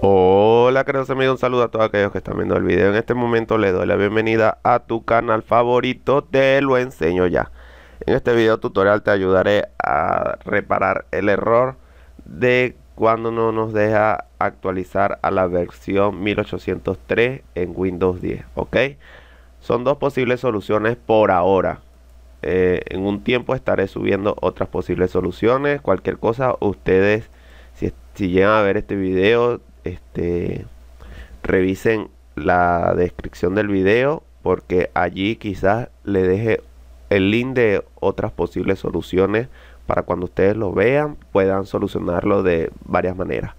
Hola, queridos amigos, un saludo a todos aquellos que están viendo el video. En este momento les doy la bienvenida a tu canal favorito, te lo enseño ya. En este video tutorial te ayudaré a reparar el error de cuando no nos deja actualizar a la versión 1803 en Windows 10, ¿ok? Son dos posibles soluciones por ahora. Eh, en un tiempo estaré subiendo otras posibles soluciones. Cualquier cosa, ustedes, si, si llegan a ver este video, este, revisen la descripción del video porque allí quizás le deje el link de otras posibles soluciones para cuando ustedes lo vean puedan solucionarlo de varias maneras.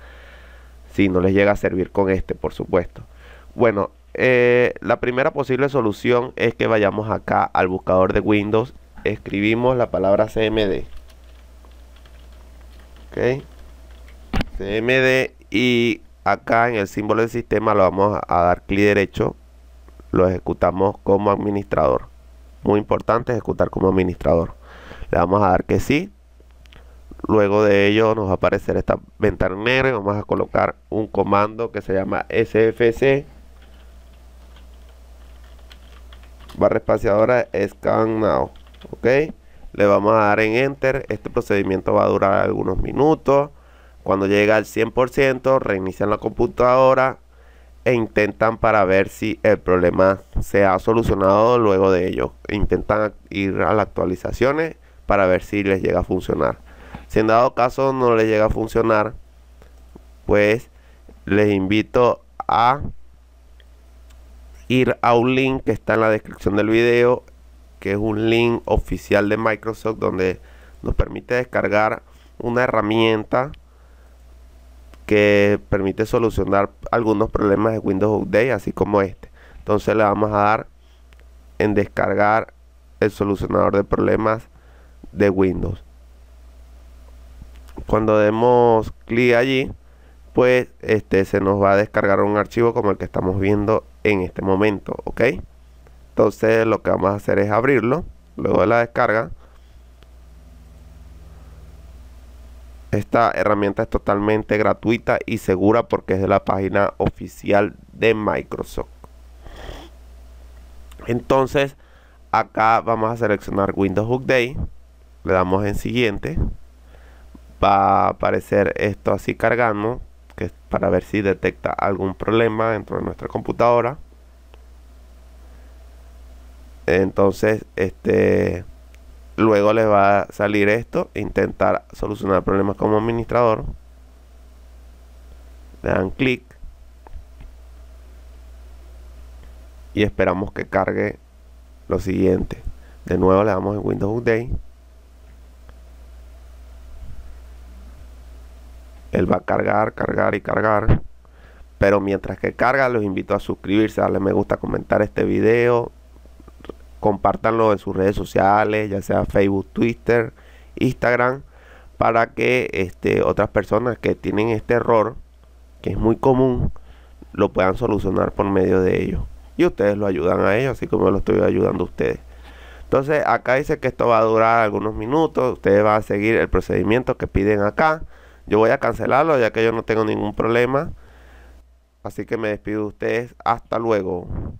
Si no les llega a servir con este, por supuesto. Bueno, eh, la primera posible solución es que vayamos acá al buscador de Windows, escribimos la palabra CMD. Ok. CMD y acá en el símbolo del sistema lo vamos a dar clic derecho lo ejecutamos como administrador muy importante ejecutar como administrador le vamos a dar que sí luego de ello nos va a aparecer esta ventana negra y vamos a colocar un comando que se llama sfc barra espaciadora scan now ok le vamos a dar en enter este procedimiento va a durar algunos minutos cuando llega al 100%, reinician la computadora e intentan para ver si el problema se ha solucionado luego de ello. Intentan ir a las actualizaciones para ver si les llega a funcionar. Si en dado caso no les llega a funcionar, pues les invito a ir a un link que está en la descripción del video, que es un link oficial de Microsoft donde nos permite descargar una herramienta que permite solucionar algunos problemas de Windows Update, así como este. Entonces le vamos a dar en descargar el solucionador de problemas de Windows. Cuando demos clic allí, pues este se nos va a descargar un archivo como el que estamos viendo en este momento, ¿ok? Entonces lo que vamos a hacer es abrirlo, luego de la descarga, Esta herramienta es totalmente gratuita y segura porque es de la página oficial de Microsoft. Entonces, acá vamos a seleccionar Windows Update. Le damos en siguiente. Va a aparecer esto así cargando, que es para ver si detecta algún problema dentro de nuestra computadora. Entonces, este Luego les va a salir esto, intentar solucionar problemas como administrador. Le dan clic. Y esperamos que cargue lo siguiente. De nuevo le damos en Windows Update. Él va a cargar, cargar y cargar. Pero mientras que carga, los invito a suscribirse, darle me gusta, comentar este video, compártanlo en sus redes sociales, ya sea Facebook, Twitter, Instagram, para que este, otras personas que tienen este error, que es muy común, lo puedan solucionar por medio de ellos. Y ustedes lo ayudan a ellos, así como lo estoy ayudando a ustedes. Entonces acá dice que esto va a durar algunos minutos, ustedes van a seguir el procedimiento que piden acá. Yo voy a cancelarlo ya que yo no tengo ningún problema. Así que me despido de ustedes. Hasta luego.